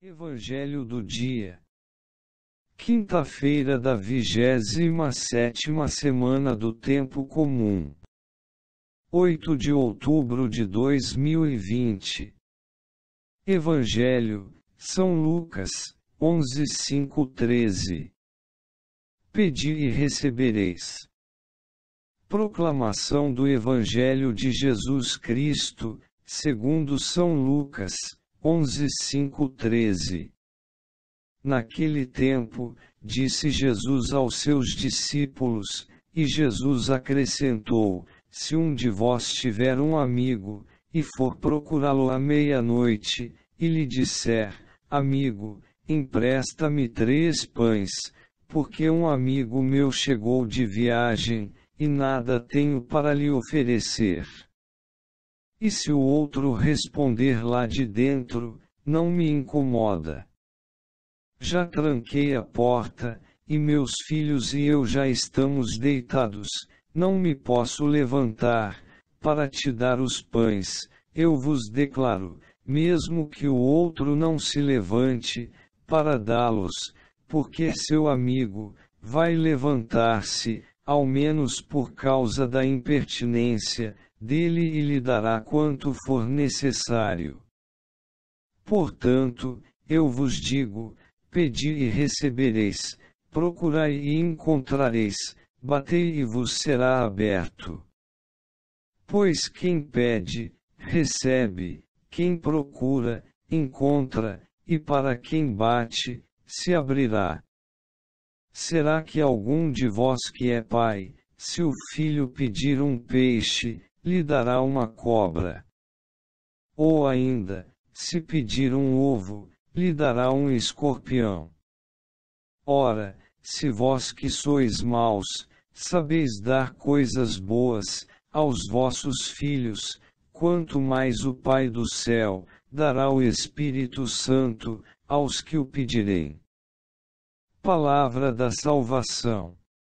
Evangelho do dia. Quinta-feira da vigésima sétima semana do tempo comum. 8 de outubro de 2020. Evangelho, São Lucas, 11:5-13. Pedi e recebereis. Proclamação do Evangelho de Jesus Cristo, segundo São Lucas 11:5-13. Naquele tempo, disse Jesus aos seus discípulos, e Jesus acrescentou: Se um de vós tiver um amigo, e for procurá-lo à meia-noite, e lhe disser: Amigo, empresta-me três pães, porque um amigo meu chegou de viagem, e nada tenho para lhe oferecer e se o outro responder lá de dentro, não me incomoda. Já tranquei a porta, e meus filhos e eu já estamos deitados, não me posso levantar, para te dar os pães, eu vos declaro, mesmo que o outro não se levante, para dá-los, porque seu amigo, vai levantar-se, ao menos por causa da impertinência, dele e lhe dará quanto for necessário. Portanto, eu vos digo: pedi e recebereis, procurai e encontrareis, batei e vos será aberto. Pois quem pede, recebe, quem procura, encontra, e para quem bate, se abrirá. Será que algum de vós que é pai, se o filho pedir um peixe, lhe dará uma cobra. Ou ainda, se pedir um ovo, lhe dará um escorpião. Ora, se vós que sois maus, sabeis dar coisas boas aos vossos filhos, quanto mais o Pai do céu dará o Espírito Santo aos que o pedirem. Palavra da Salvação.